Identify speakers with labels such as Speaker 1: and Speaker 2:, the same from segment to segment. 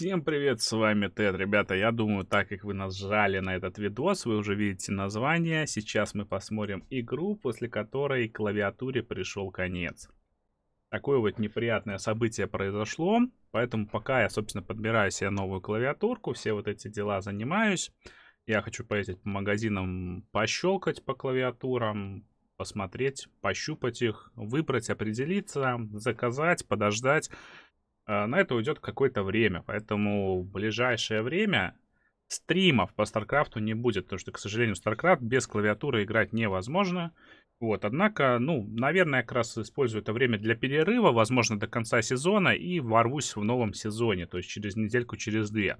Speaker 1: Всем привет, с вами Тед. Ребята, я думаю, так как вы нас жали на этот видос, вы уже видите название. Сейчас мы посмотрим игру, после которой клавиатуре пришел конец. Такое вот неприятное событие произошло, поэтому пока я, собственно, подбираю себе новую клавиатурку, все вот эти дела занимаюсь. Я хочу поездить по магазинам, пощелкать по клавиатурам, посмотреть, пощупать их, выбрать, определиться, заказать, подождать Э, на это уйдет какое-то время, поэтому в ближайшее время стримов по StarCraft не будет, потому что, к сожалению, StarCraft без клавиатуры играть невозможно. Вот, однако, ну, наверное, я как раз использую это время для перерыва, возможно, до конца сезона, и ворвусь в новом сезоне, то есть через недельку, через две.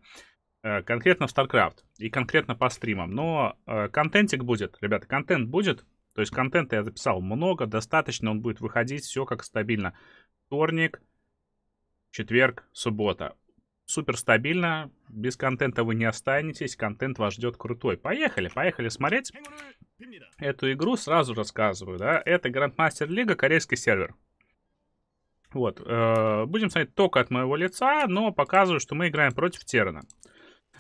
Speaker 1: Э, конкретно в StarCraft и конкретно по стримам. Но э, контентик будет, ребята, контент будет. То есть контента я записал много, достаточно, он будет выходить все как стабильно. Вторник, четверг, суббота. Супер стабильно, без контента вы не останетесь, контент вас ждет крутой. Поехали, поехали смотреть эту игру, сразу рассказываю, да. Это Grandmaster Лига, корейский сервер. Вот, э, будем смотреть только от моего лица, но показываю, что мы играем против Терна.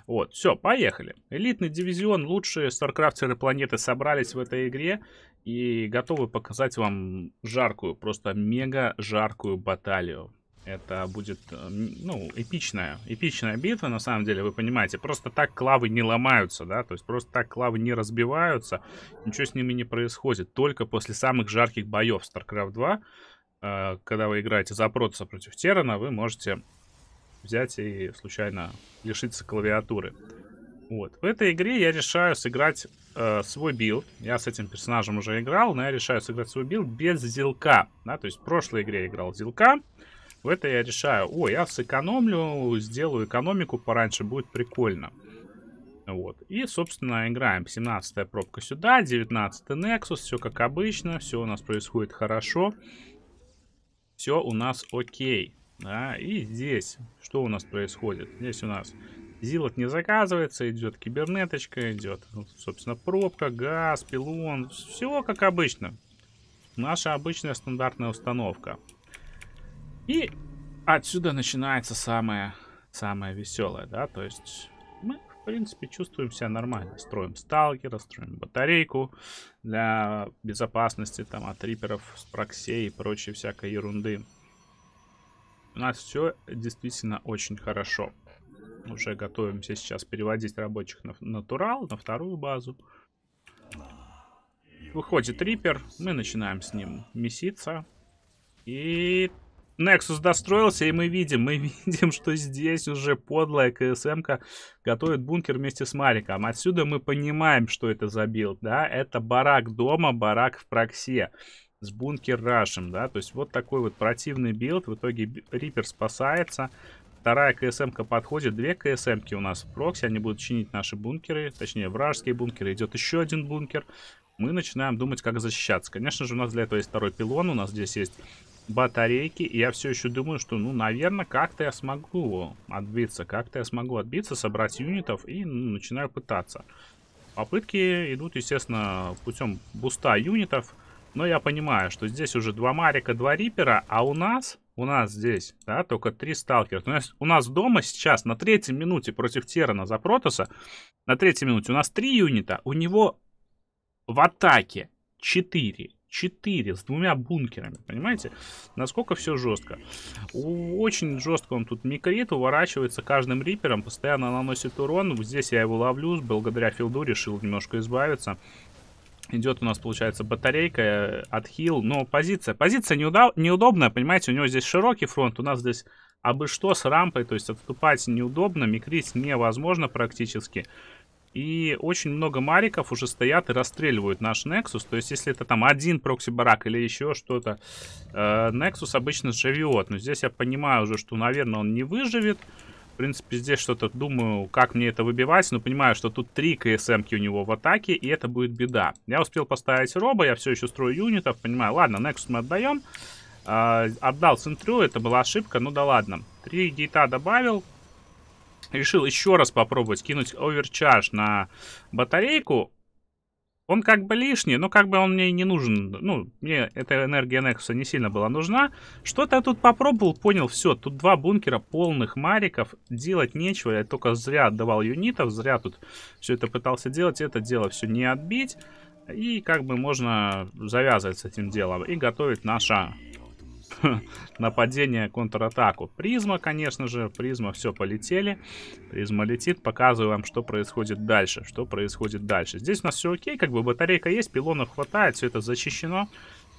Speaker 1: Вот, все, поехали. Элитный дивизион, лучшие старкрафтеры планеты собрались в этой игре и готовы показать вам жаркую, просто мега жаркую баталию. Это будет, э, ну, эпичная, эпичная битва, на самом деле, вы понимаете. Просто так клавы не ломаются, да, то есть просто так клавы не разбиваются, ничего с ними не происходит. Только после самых жарких боев StarCraft 2, э, когда вы играете за Протоса против Террана, вы можете взять и случайно лишиться клавиатуры. Вот. В этой игре я решаю сыграть э, свой билд. Я с этим персонажем уже играл, но я решаю сыграть свой билд без зилка. Да? То есть в прошлой игре я играл зилка. Э, в это я решаю, о, я сэкономлю, сделаю экономику пораньше, будет прикольно. Вот. И, собственно, играем. 17-я пробка сюда, 19-й Nexus, все как обычно, все у нас происходит хорошо. Все у нас окей. Да, и здесь, что у нас происходит? Здесь у нас Зилот не заказывается, идет кибернеточка, идет, ну, собственно, пробка, газ, пилон. Все как обычно. Наша обычная стандартная установка. И отсюда начинается самое, самое веселое, да, то есть мы, в принципе, чувствуем себя нормально. Строим сталкера, строим батарейку для безопасности, там, от риперов, с проксей и прочей всякой ерунды. У нас все действительно очень хорошо. Уже готовимся сейчас переводить рабочих на натурал, на вторую базу. Выходит рипер, мы начинаем с ним меситься. И Nexus достроился, и мы видим, мы видим, что здесь уже подлая КСМка готовит бункер вместе с Мариком. Отсюда мы понимаем, что это за билд, да? Это барак дома, барак в проксе с бункер рашем, да? То есть вот такой вот противный билд. В итоге Рипер спасается. Вторая КСМ-ка подходит. Две КСМ-ки у нас в прокси. Они будут чинить наши бункеры. Точнее, вражеские бункеры. Идет еще один бункер. Мы начинаем думать, как защищаться. Конечно же, у нас для этого есть второй пилон. У нас здесь есть батарейки. я все еще думаю, что, ну, наверное, как-то я смогу отбиться. Как-то я смогу отбиться, собрать юнитов и ну, начинаю пытаться. Попытки идут, естественно, путем буста юнитов. Но я понимаю, что здесь уже два Марика, два Рипера, а у нас, у нас здесь, да, только три Сталкера. У нас, у нас дома сейчас на третьей минуте против Террана за Протоса, на третьей минуте у нас три юнита, у него в атаке четыре 4 с двумя бункерами, понимаете? Насколько все жестко. Очень жестко он тут микрит, уворачивается каждым рипером, постоянно наносит урон. Здесь я его ловлю, благодаря филду решил немножко избавиться. Идет у нас, получается, батарейка, э, отхил, но позиция. Позиция неудал неудобная, понимаете, у него здесь широкий фронт, у нас здесь абы что с рампой, то есть отступать неудобно, микрить невозможно практически. И очень много мариков уже стоят и расстреливают наш Nexus. То есть, если это там один прокси-барак или еще что-то, э, Nexus обычно живет. Но здесь я понимаю уже, что, наверное, он не выживет. В принципе, здесь что-то думаю, как мне это выбивать. Но понимаю, что тут три ксм у него в атаке, и это будет беда. Я успел поставить робо, я все еще строю юнитов. Понимаю, ладно, Nexus мы отдаем. Э, а, отдал центрю, это была ошибка, ну да ладно. Три гейта добавил, решил еще раз попробовать кинуть оверчаж на батарейку. Он как бы лишний, но как бы он мне не нужен. Ну, мне эта энергия Нексуса не сильно была нужна. Что-то я тут попробовал, понял, все. Тут два бункера полных мариков. Делать нечего. Я только зря отдавал юнитов, зря тут все это пытался делать. Это дело все не отбить. И как бы можно завязывать с этим делом и готовить наше нападение, контратаку. Призма, конечно же, призма, все, полетели. Призма летит, показываю вам, что происходит дальше, что происходит дальше. Здесь у нас все окей, как бы батарейка есть, пилонов хватает, все это защищено.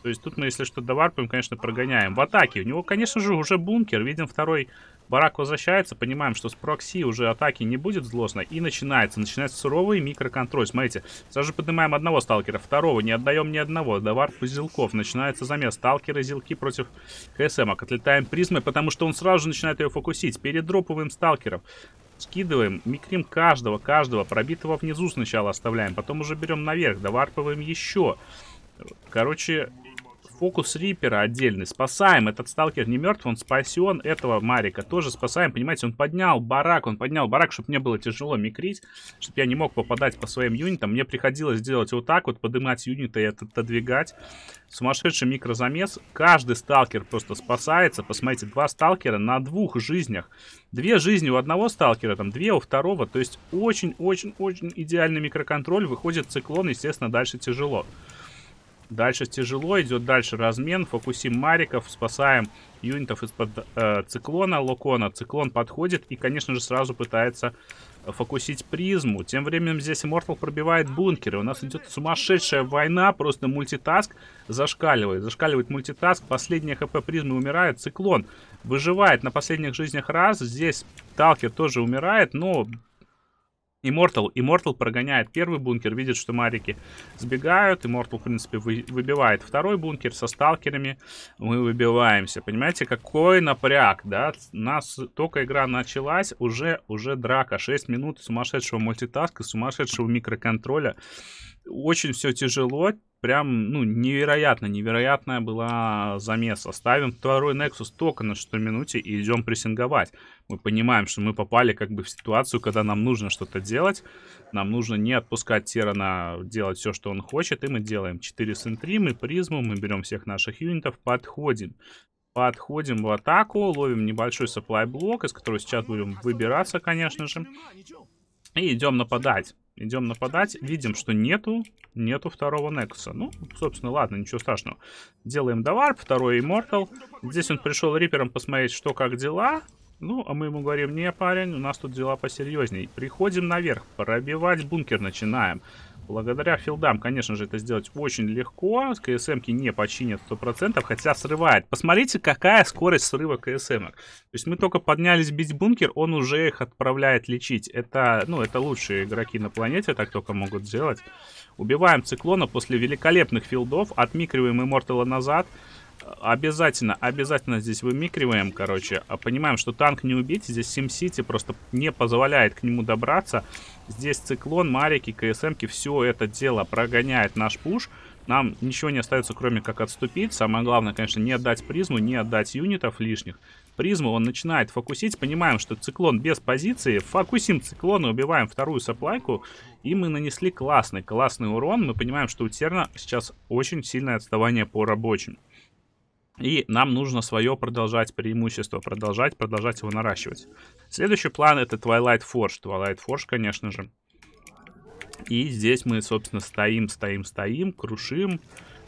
Speaker 1: То есть тут мы, если что, доварпаем, конечно, прогоняем. В атаке у него, конечно же, уже бункер. Видим второй Барак возвращается, понимаем, что с прокси уже атаки не будет злостной. И начинается, начинается суровый микроконтроль. Смотрите, сразу же поднимаем одного сталкера, второго, не отдаем ни одного. Давар узелков, начинается замес. Сталкеры, зелки против КСМ. Отлетаем призмы, потому что он сразу же начинает ее фокусить. Передропываем сталкером, скидываем, микрим каждого, каждого, пробитого внизу сначала оставляем, потом уже берем наверх, доварпываем еще. Короче, Фокус Рипера отдельный. Спасаем. Этот сталкер не мертв, он спасен. Этого Марика тоже спасаем. Понимаете, он поднял барак, он поднял барак, чтобы мне было тяжело микрить, чтобы я не мог попадать по своим юнитам. Мне приходилось делать вот так вот, поднимать юнита и отодвигать. Сумасшедший микрозамес. Каждый сталкер просто спасается. Посмотрите, два сталкера на двух жизнях. Две жизни у одного сталкера, там две у второго. То есть очень-очень-очень идеальный микроконтроль. Выходит циклон, естественно, дальше тяжело. Дальше тяжело, идет дальше размен, фокусим Мариков, спасаем юнитов из-под э, циклона, локона. Циклон подходит и, конечно же, сразу пытается э, фокусить призму. Тем временем здесь Immortal пробивает бункеры. У нас идет сумасшедшая война, просто мультитаск зашкаливает. Зашкаливает мультитаск, последнее хп призмы умирает, циклон выживает на последних жизнях раз. Здесь Талкер тоже умирает, но Иммортал. Иммортал прогоняет первый бункер, видит, что марики сбегают. Иммортал, в принципе, вы, выбивает второй бункер со сталкерами. Мы выбиваемся. Понимаете, какой напряг, да? Нас только игра началась, уже, уже драка. 6 минут сумасшедшего мультитаска, сумасшедшего микроконтроля. Очень все тяжело, прям, ну, невероятно, невероятная была замес. Оставим второй Nexus только на 6 минуте и идем прессинговать. Мы понимаем, что мы попали как бы в ситуацию, когда нам нужно что-то делать. Нам нужно не отпускать Терана делать все, что он хочет. И мы делаем 4 сентри, мы призму, мы берем всех наших юнитов, подходим. Подходим в атаку, ловим небольшой supply блок, из которого сейчас будем выбираться, конечно же. И идем нападать. Идем нападать. Видим, что нету, нету второго Некса. Ну, собственно, ладно, ничего страшного. Делаем доварп, второй Immortal. Здесь он пришел Рипером посмотреть, что как дела. Ну, а мы ему говорим, не, парень, у нас тут дела посерьезней. Приходим наверх, пробивать бункер начинаем. Благодаря филдам, конечно же, это сделать очень легко. КСМки не починят 100%, хотя срывает. Посмотрите, какая скорость срыва КСМок. То есть мы только поднялись бить бункер, он уже их отправляет лечить. Это, ну, это лучшие игроки на планете так только могут сделать. Убиваем циклона после великолепных филдов. Отмикриваем иммортала назад. Обязательно, обязательно здесь вымикриваем, короче. А понимаем, что танк не убить. Здесь Сим-Сити просто не позволяет к нему добраться. Здесь циклон, марики, КСМки, все это дело прогоняет наш пуш. Нам ничего не остается, кроме как отступить. Самое главное, конечно, не отдать призму, не отдать юнитов лишних. Призму он начинает фокусить. Понимаем, что циклон без позиции. Фокусим циклон и убиваем вторую саплайку. И мы нанесли классный, классный урон. Мы понимаем, что у Терна сейчас очень сильное отставание по рабочим. И нам нужно свое продолжать преимущество, продолжать, продолжать его наращивать. Следующий план это Twilight Forge. Twilight Forge, конечно же. И здесь мы, собственно, стоим, стоим, стоим, крушим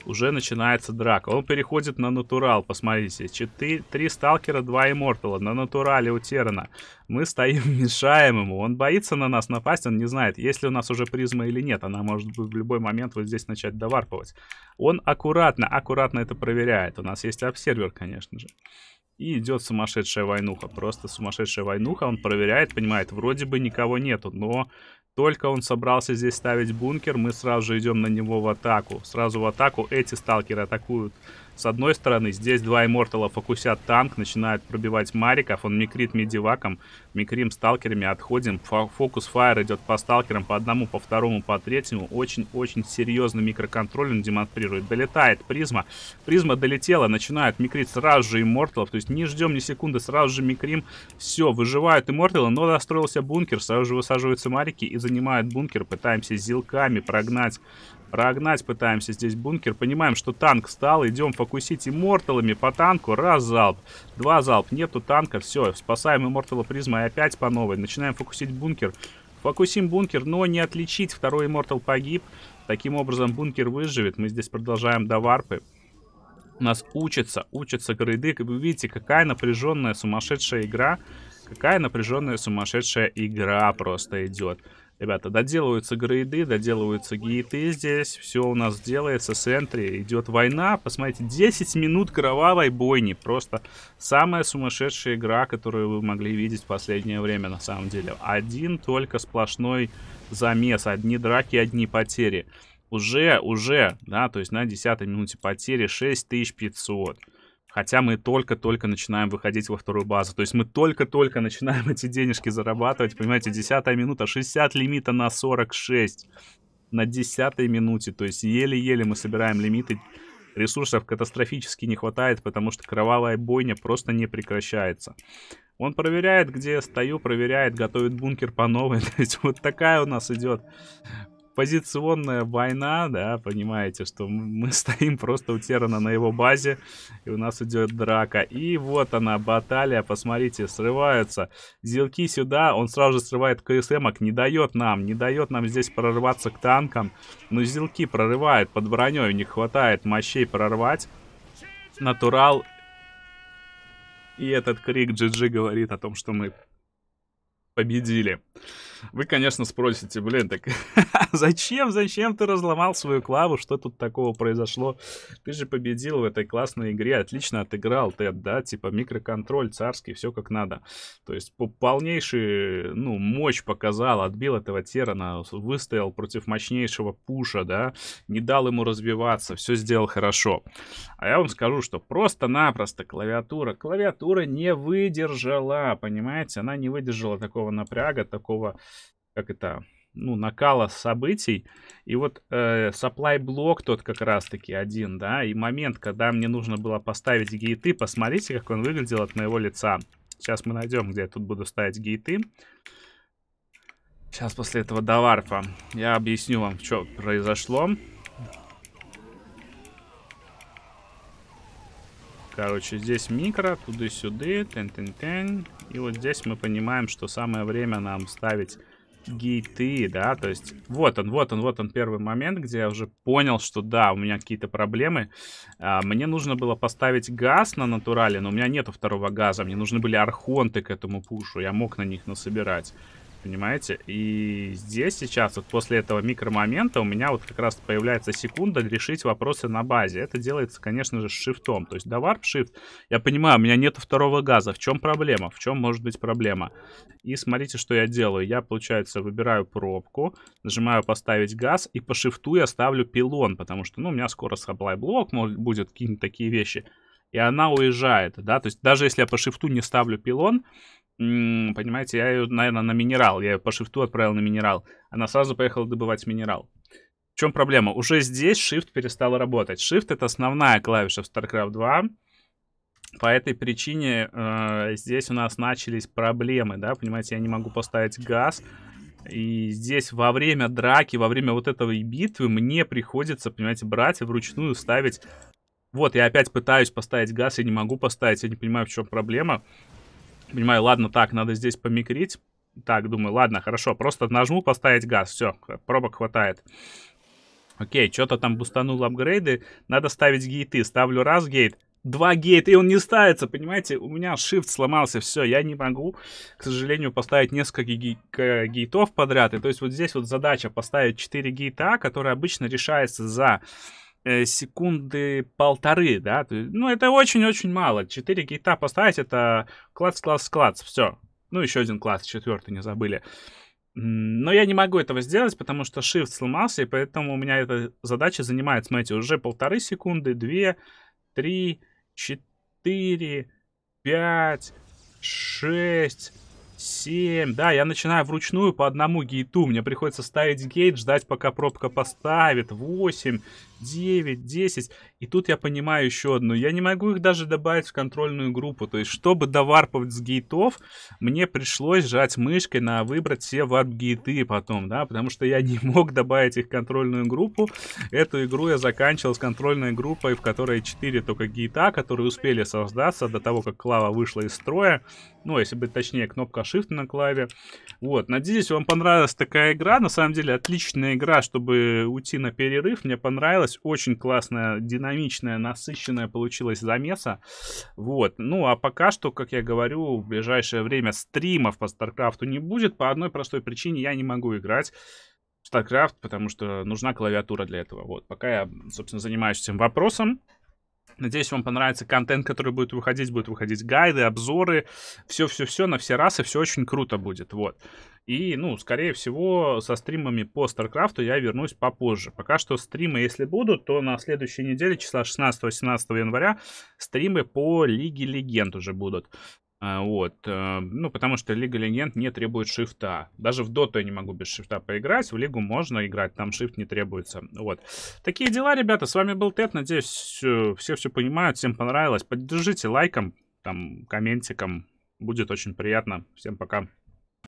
Speaker 1: уже начинается драка. Он переходит на натурал, посмотрите. четыре, три сталкера, два иммортала. На натурале у Терна. Мы стоим, мешаем ему. Он боится на нас напасть, он не знает, есть ли у нас уже призма или нет. Она может в любой момент вот здесь начать доварпывать. Он аккуратно, аккуратно это проверяет. У нас есть обсервер, конечно же. И идет сумасшедшая войнуха. Просто сумасшедшая войнуха. Он проверяет, понимает, вроде бы никого нету, но только он собрался здесь ставить бункер, мы сразу же идем на него в атаку. Сразу в атаку эти сталкеры атакуют с одной стороны, здесь два Иммортала фокусят танк, начинают пробивать Мариков, он микрит медиваком, микрим сталкерами, отходим. Фокус фаер идет по сталкерам по одному, по второму, по третьему. Очень-очень серьезный микроконтроль он демонстрирует. Долетает призма. Призма долетела, начинает микрить сразу же Имморталов, то есть не ждем ни секунды, сразу же микрим. Все, выживают Имморталы, но достроился бункер, сразу же высаживаются Марики и занимают бункер. Пытаемся зилками прогнать Прогнать пытаемся здесь бункер. Понимаем, что танк встал. Идем фокусить имморталами по танку. Раз залп, два залп. Нету танка. Все, спасаем иммортала призмой опять по новой. Начинаем фокусить бункер. Фокусим бункер, но не отличить. Второй иммортал погиб. Таким образом бункер выживет. Мы здесь продолжаем до варпы. У нас учатся, учатся грейды. Вы видите, какая напряженная сумасшедшая игра. Какая напряженная сумасшедшая игра просто идет. Ребята, доделываются грейды, доделываются гейты здесь. Все у нас делается. С энтри идет война. Посмотрите, 10 минут кровавой бойни. Просто самая сумасшедшая игра, которую вы могли видеть в последнее время, на самом деле. Один только сплошной замес. Одни драки, одни потери. Уже, уже, да, то есть на 10 минуте потери 6500. Хотя мы только-только начинаем выходить во вторую базу. То есть мы только-только начинаем эти денежки зарабатывать. Понимаете, десятая минута, 60 лимита на 46. На десятой минуте. То есть еле-еле мы собираем лимиты. Ресурсов катастрофически не хватает, потому что кровавая бойня просто не прекращается. Он проверяет, где я стою, проверяет, готовит бункер по новой. То есть вот такая у нас идет позиционная война, да, понимаете, что мы стоим просто утеряно на его базе, и у нас идет драка. И вот она, баталия, посмотрите, срываются зелки сюда, он сразу же срывает КСМ, не дает нам, не дает нам здесь прорваться к танкам. Но зелки прорывают под броней, не хватает мощей прорвать. Натурал. И этот крик GG говорит о том, что мы победили. Вы, конечно, спросите, блин, так зачем, зачем ты разломал свою клаву, что тут такого произошло? Ты же победил в этой классной игре, отлично отыграл, ты, да, типа микроконтроль царский, все как надо. То есть по полнейшей, ну, мощь показал, отбил этого Терана, выстоял против мощнейшего пуша, да, не дал ему развиваться, все сделал хорошо. А я вам скажу, что просто-напросто клавиатура, клавиатура не выдержала, понимаете, она не выдержала такого напряга, такого как это, ну, накала событий. И вот э, supply блок тот как раз-таки один, да, и момент, когда мне нужно было поставить гейты, посмотрите, как он выглядел от моего лица. Сейчас мы найдем, где я тут буду ставить гейты. Сейчас после этого до варпа я объясню вам, что произошло. Короче, здесь микро, туда сюда тен тен-тен-тен. И вот здесь мы понимаем, что самое время нам ставить гейты, да, то есть вот он, вот он, вот он первый момент, где я уже понял, что да, у меня какие-то проблемы. А, мне нужно было поставить газ на натурале, но у меня нету второго газа, мне нужны были архонты к этому пушу, я мог на них насобирать понимаете? И здесь сейчас, вот после этого микромомента, у меня вот как раз появляется секунда решить вопросы на базе. Это делается, конечно же, с шифтом. То есть до варп шифт. я понимаю, у меня нет второго газа. В чем проблема? В чем может быть проблема? И смотрите, что я делаю. Я, получается, выбираю пробку, нажимаю поставить газ, и по шифту я ставлю пилон, потому что, ну, у меня скоро supply блок будет, какие-нибудь такие вещи. И она уезжает, да, то есть даже если я по шифту не ставлю пилон, понимаете, я ее, наверное, на минерал, я ее по шифту отправил на минерал. Она сразу поехала добывать минерал. В чем проблема? Уже здесь Shift перестал работать. Shift это основная клавиша в StarCraft 2. По этой причине э, здесь у нас начались проблемы, да, понимаете, я не могу поставить газ. И здесь во время драки, во время вот этого битвы мне приходится, понимаете, брать и вручную ставить. Вот, я опять пытаюсь поставить газ, я не могу поставить, я не понимаю, в чем проблема. Понимаю, ладно, так, надо здесь помикрить. Так, думаю, ладно, хорошо, просто нажму поставить газ, все, пробок хватает. Окей, что-то там бустанул апгрейды, надо ставить гейты, ставлю раз гейт, два гейта, и он не ставится, понимаете, у меня shift сломался, все, я не могу, к сожалению, поставить несколько гей гейтов подряд, и то есть вот здесь вот задача поставить 4 гейта, которая обычно решается за Э, секунды полторы, да, ну это очень-очень мало, 4 гейта поставить это клац, клац, клац, все, ну еще один класс, четвертый не забыли. Но я не могу этого сделать, потому что Shift сломался, и поэтому у меня эта задача занимает, смотрите, уже полторы секунды, две, три, четыре, пять, шесть, семь. Да, я начинаю вручную по одному гейту. Мне приходится ставить гейт, ждать, пока пробка поставит. Восемь, 9, 10. И тут я понимаю еще одну. Я не могу их даже добавить в контрольную группу. То есть, чтобы доварпывать с гейтов, мне пришлось жать мышкой на выбрать все варп-гейты потом, да, потому что я не мог добавить их в контрольную группу. Эту игру я заканчивал с контрольной группой, в которой 4 только гейта, которые успели создаться до того, как клава вышла из строя. Ну, если быть точнее, кнопка Shift на клаве. Вот, надеюсь, вам понравилась такая игра. На самом деле, отличная игра, чтобы уйти на перерыв. Мне понравилось получилось очень классная, динамичная, насыщенная получилась замеса. Вот. Ну, а пока что, как я говорю, в ближайшее время стримов по StarCraft не будет. По одной простой причине я не могу играть. StarCraft, потому что нужна клавиатура для этого. Вот, пока я, собственно, занимаюсь этим вопросом, Надеюсь, вам понравится контент, который будет выходить. Будут выходить гайды, обзоры, все-все-все на все расы, все очень круто будет, вот. И, ну, скорее всего, со стримами по StarCraft я вернусь попозже. Пока что стримы, если будут, то на следующей неделе, числа 16-18 января, стримы по Лиге Легенд уже будут. А, вот. Э, ну, потому что Лига Легенд не требует шифта. Даже в доту я не могу без шифта поиграть. В Лигу можно играть, там шифт не требуется. Вот. Такие дела, ребята. С вами был Тед. Надеюсь, все все понимают, всем понравилось. Поддержите лайком, там, комментиком. Будет очень приятно. Всем пока.